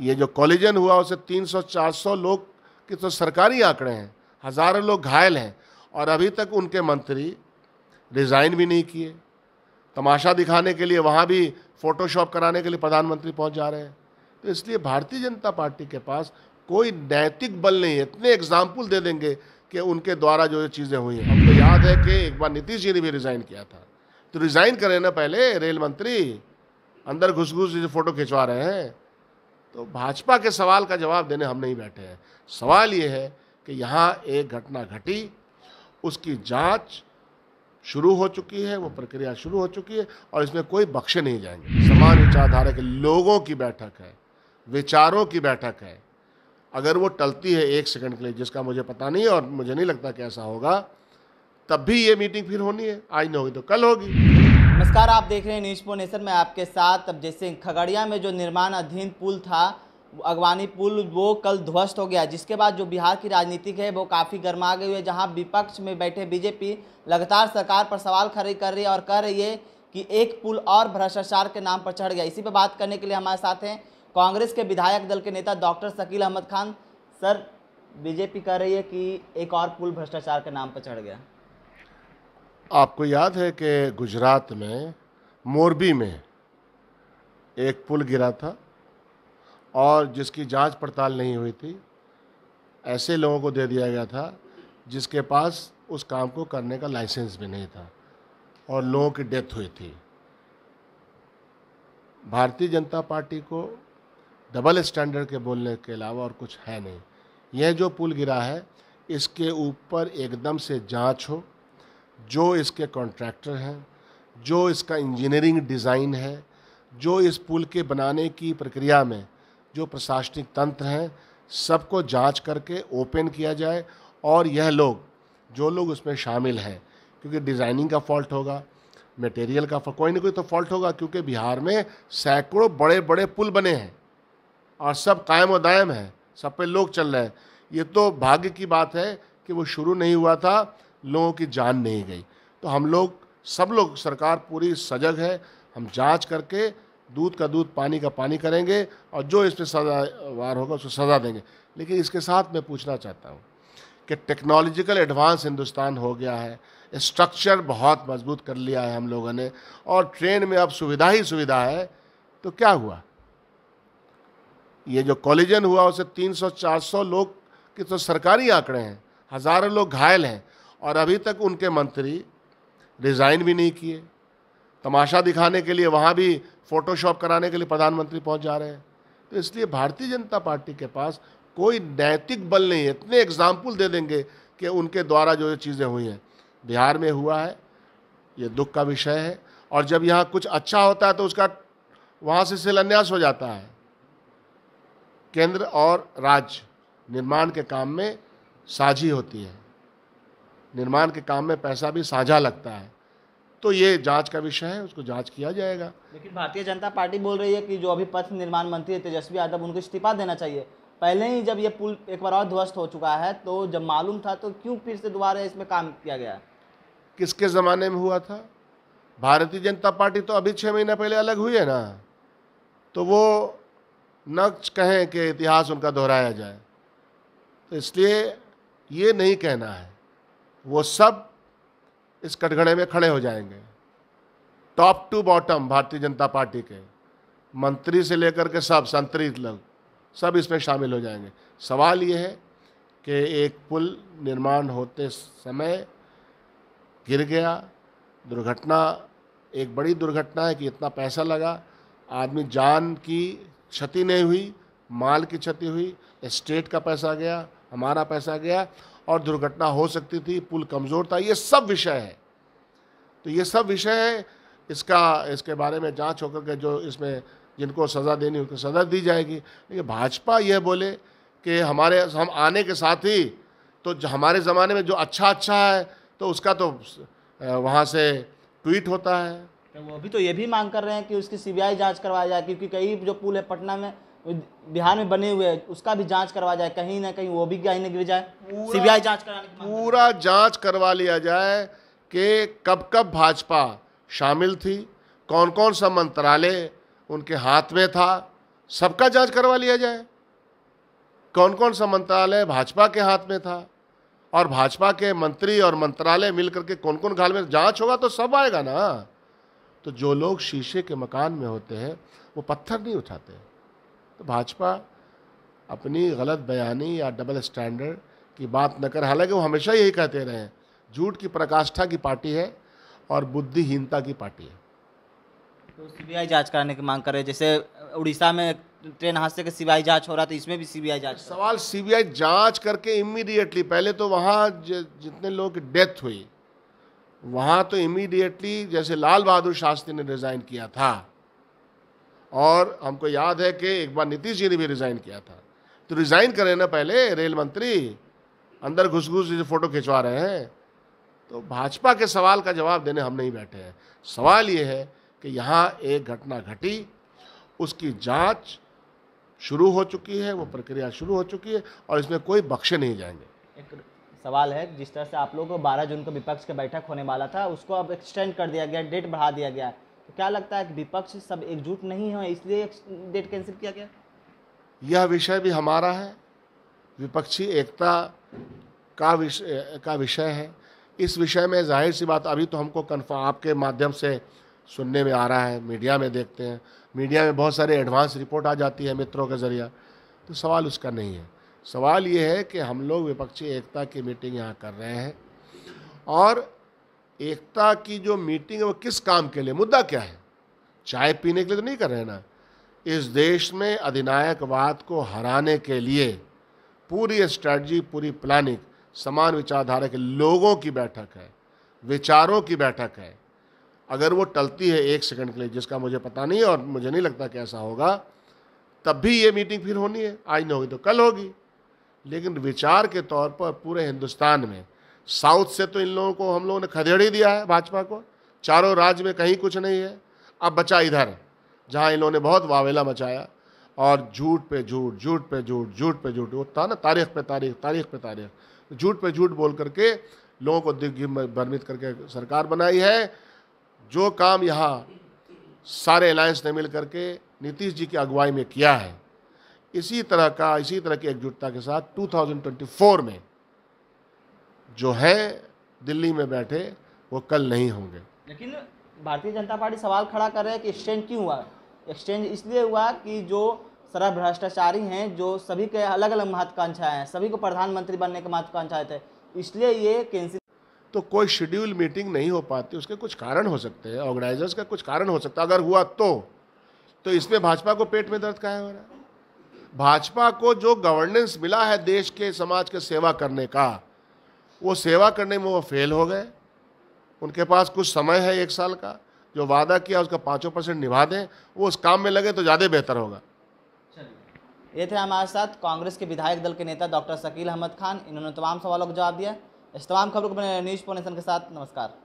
ये जो कॉलेजन हुआ उसे 300-400 लोग के तो सरकारी आंकड़े हैं हज़ारों लोग घायल हैं और अभी तक उनके मंत्री रिज़ाइन भी नहीं किए तमाशा दिखाने के लिए वहाँ भी फ़ोटोशॉप कराने के लिए प्रधानमंत्री पहुँच जा रहे हैं तो इसलिए भारतीय जनता पार्टी के पास कोई नैतिक बल नहीं है इतने एग्जाम्पल दे देंगे कि उनके द्वारा जो चीज़ें हुई हैं हमको याद है कि एक बार नीतीश जी ने भी रिज़ाइन किया था तो रिज़ाइन करें ना पहले रेल मंत्री अंदर घुस घुस फोटो खिंचवा रहे हैं तो भाजपा के सवाल का जवाब देने हम नहीं बैठे हैं सवाल ये है कि यहाँ एक घटना घटी उसकी जांच शुरू हो चुकी है वो प्रक्रिया शुरू हो चुकी है और इसमें कोई बख्शे नहीं जाएंगे समान विचारधारा के लोगों की बैठक है विचारों की बैठक है अगर वो टलती है एक सेकंड के लिए जिसका मुझे पता नहीं और मुझे नहीं लगता कि ऐसा होगा तब भी ये मीटिंग फिर होनी है आज नहीं होगी तो कल होगी नमस्कार आप देख रहे हैं न्यूज पोनेसर नेशन में आपके साथ अब्जेत सिंह खगड़िया में जो निर्माण अधीन पुल था अगवानी पुल वो कल ध्वस्त हो गया जिसके बाद जो बिहार की राजनीतिक है वो काफ़ी गर्मा गई हुई है जहां विपक्ष में बैठे बीजेपी लगातार सरकार पर सवाल खड़े कर रही है और कह रही है कि एक पुल और भ्रष्टाचार के नाम पर चढ़ गया इसी पर बात करने के लिए हमारे साथ हैं कांग्रेस के विधायक दल के नेता doctor Shakeel Ahmed Khan sir BJP कह रही है कि एक और पुल भ्रष्टाचार के नाम पर चढ़ गया आपको याद है कि गुजरात में मोरबी में एक पुल गिरा था और जिसकी जांच पड़ताल नहीं हुई थी ऐसे लोगों को दे दिया गया था जिसके पास उस काम को करने का लाइसेंस भी नहीं था और लोगों की डेथ हुई थी भारतीय जनता पार्टी को डबल स्टैंडर्ड के बोलने के अलावा और कुछ है नहीं यह जो पुल गिरा है इसके ऊपर एकदम से जांच हो जो इसके कॉन्ट्रैक्टर हैं जो इसका इंजीनियरिंग डिज़ाइन है जो इस पुल के बनाने की प्रक्रिया में जो प्रशासनिक तंत्र हैं सबको जांच करके ओपन किया जाए और यह लोग जो लोग उसमें शामिल हैं क्योंकि डिज़ाइनिंग का फॉल्ट होगा मटेरियल का कोई ना कोई तो फॉल्ट होगा क्योंकि बिहार में सैकड़ों बड़े बड़े पुल बने हैं और सब कायम और दायम हैं सब पे लोग चल रहे हैं ये तो भाग्य की बात है कि वो शुरू नहीं हुआ था लोगों की जान नहीं गई तो हम लोग सब लोग सरकार पूरी सजग है हम जांच करके दूध का दूध पानी का पानी करेंगे और जो इस पर सजावार होगा उसको सज़ा देंगे लेकिन इसके साथ मैं पूछना चाहता हूँ कि टेक्नोलॉजिकल एडवांस हिंदुस्तान हो गया है स्ट्रक्चर बहुत मजबूत कर लिया है हम लोगों ने और ट्रेन में अब सुविधा ही सुविधा है तो क्या हुआ ये जो कॉलेजन हुआ उसे 300-400 लोग के तो सरकारी आंकड़े हैं हज़ारों लोग घायल हैं और अभी तक उनके मंत्री रिज़ाइन भी नहीं किए तमाशा दिखाने के लिए वहाँ भी फ़ोटोशॉप कराने के लिए प्रधानमंत्री पहुँच जा रहे हैं तो इसलिए भारतीय जनता पार्टी के पास कोई नैतिक बल नहीं है इतने एग्जाम्पल दे देंगे कि उनके द्वारा जो चीज़ें हुई हैं बिहार में हुआ है ये दुख का विषय है और जब यहाँ कुछ अच्छा होता है तो उसका वहाँ से शिलान्यास हो जाता है केंद्र और राज्य निर्माण के काम में साझी होती है निर्माण के काम में पैसा भी साझा लगता है तो ये जांच का विषय है उसको जांच किया जाएगा लेकिन भारतीय जनता पार्टी बोल रही है कि जो अभी पथ निर्माण मंत्री है तेजस्वी यादव उनको इस्तीफा देना चाहिए पहले ही जब ये पुल एक बार और ध्वस्त हो चुका है तो जब मालूम था तो क्यों फिर से दोबारा इसमें काम किया गया किसके ज़माने में हुआ था भारतीय जनता पार्टी तो अभी छः महीना पहले अलग हुई है ना तो वो न कहें कि इतिहास उनका दोहराया जाए तो इसलिए ये नहीं कहना है वो सब इस कटघड़े में खड़े हो जाएंगे टॉप टू बॉटम भारतीय जनता पार्टी के मंत्री से लेकर के सब संतरी लोग सब इसमें शामिल हो जाएंगे सवाल ये है कि एक पुल निर्माण होते समय गिर गया दुर्घटना एक बड़ी दुर्घटना है कि इतना पैसा लगा आदमी जान की क्षति नहीं हुई माल की क्षति हुई स्टेट का पैसा गया हमारा पैसा गया और दुर्घटना हो सकती थी पुल कमज़ोर था ये सब विषय है तो ये सब विषय है इसका इसके बारे में जांच होकर के जो इसमें जिनको सज़ा देनी उनको सज़ा दी जाएगी लेकिन भाजपा यह बोले कि हमारे हम आने के साथ ही तो हमारे ज़माने में जो अच्छा अच्छा है तो उसका तो वहाँ से ट्वीट होता है तो वो अभी तो ये भी मांग कर रहे हैं कि उसकी सीबीआई जांच करवाई जाए क्योंकि कई जो पुल है पटना में बिहार में बने हुए हैं उसका भी जांच करवा जाए कहीं ना कहीं वो भी कहीं ना जाए सीबीआई जांच कराने पूरा जांच करवा लिया जाए कि कब कब भाजपा शामिल थी कौन कौन सा मंत्रालय उनके हाथ में था सबका जांच करवा लिया जाए कौन कौन सा मंत्रालय भाजपा के हाथ में था और भाजपा के मंत्री और मंत्रालय मिलकर के कौन कौन घाल में जांच होगा तो सब आएगा ना तो जो लोग शीशे के मकान में होते हैं वो पत्थर नहीं उठाते हैं तो भाजपा अपनी गलत बयानी या डबल स्टैंडर्ड की बात न कर हालांकि वो हमेशा यही कहते रहे हैं झूठ की प्रकाष्ठा की पार्टी है और बुद्धिहीनता की पार्टी है तो सीबीआई जांच कराने की मांग कर रहे हैं जैसे उड़ीसा में ट्रेन हादसे के सीबीआई जांच हो रहा था तो इसमें भी सीबीआई जांच सवाल सीबीआई जांच करके इमीडिएटली पहले तो वहाँ जितने लोगों की डेथ हुई वहाँ तो इमीडिएटली जैसे लाल बहादुर शास्त्री ने रिज़ाइन किया था और हमको याद है कि एक बार नीतीश जी ने भी रिज़ाइन किया था तो रिज़ाइन करें ना पहले रेल मंत्री अंदर घुस घुस जो फ़ोटो खिंचवा रहे हैं तो भाजपा के सवाल का जवाब देने हम नहीं बैठे हैं सवाल ये है कि यहाँ एक घटना घटी उसकी जांच शुरू हो चुकी है वो प्रक्रिया शुरू हो चुकी है और इसमें कोई बख्शे नहीं जाएंगे एक सवाल है जिस तरह से आप लोगों को 12 जून को विपक्ष का बैठक होने वाला था उसको अब एक्सटेंड कर दिया गया डेट बढ़ा दिया गया तो क्या लगता है कि विपक्ष सब एकजुट नहीं है इसलिए डेट कैंसिल किया गया यह विषय भी हमारा है विपक्षी एकता का विषय का विषय है इस विषय में जाहिर सी बात अभी तो हमको कन्फर्म आपके माध्यम से सुनने में आ रहा है मीडिया में देखते हैं मीडिया में बहुत सारे एडवांस रिपोर्ट आ जाती है मित्रों के ज़रिए तो सवाल उसका नहीं है सवाल ये है कि हम लोग विपक्षी एकता की मीटिंग यहाँ कर रहे हैं और एकता की जो मीटिंग है वो किस काम के लिए मुद्दा क्या है चाय पीने के लिए तो नहीं कर रहे ना इस देश में अधिनायकवाद को हराने के लिए पूरी स्ट्रैटी पूरी प्लानिंग समान विचारधारा के लोगों की बैठक है विचारों की बैठक है अगर वो टलती है एक सेकंड के लिए जिसका मुझे पता नहीं और मुझे नहीं लगता कि ऐसा होगा तब भी ये मीटिंग फिर होनी है आज नहीं होगी तो कल होगी लेकिन विचार के तौर पर पूरे हिंदुस्तान में साउथ से तो इन लोगों को हम लोगों ने खदेड़ ही दिया है भाजपा को चारों राज्य में कहीं कुछ नहीं है अब बचा इधर जहाँ इन्होंने बहुत वावेला मचाया और झूठ पे झूठ झूठ पे झूठ झूठ पे झूठ वो था ना तारीख पे तारीख तारीख पे तारीख झूठ पे झूठ बोल करके लोगों को भ्रमित करके सरकार बनाई है जो काम यहाँ सारे अलायंस ने मिल करके नीतीश जी की अगुवाई में किया है इसी तरह का इसी तरह की एकजुटता के साथ 2024 में जो है दिल्ली में बैठे वो कल नहीं होंगे लेकिन भारतीय जनता पार्टी सवाल खड़ा कर रहे हैं कि एक्सचेंज क्यों हुआ एक्सचेंज इसलिए हुआ कि जो सरा भ्रष्टाचारी हैं जो सभी के अलग अलग महत्वाकांक्षाएं हैं सभी को प्रधानमंत्री बनने की महत्वाकांक्षाएं थे इसलिए ये कैंसिल तो कोई शेड्यूल मीटिंग नहीं हो पाती उसके कुछ कारण हो सकते हैं ऑर्गेनाइजर्स का कुछ कारण हो सकता है अगर हुआ तो तो इसमें भाजपा को पेट में दर्द का हो रहा है भाजपा को जो गवर्नेंस मिला है देश के समाज के सेवा करने का वो सेवा करने में वो फेल हो गए उनके पास कुछ समय है एक साल का जो वादा किया उसका पाँचों परसेंट निभा दें वो उस काम में लगे तो ज़्यादा बेहतर होगा ये थे हमारे साथ कांग्रेस के विधायक दल के नेता डॉक्टर शकील अहमद खान इन्होंने तमाम सवालों का जवाब दिया इस तमाम खबरों को न्यूज़ पोनेशन के साथ नमस्कार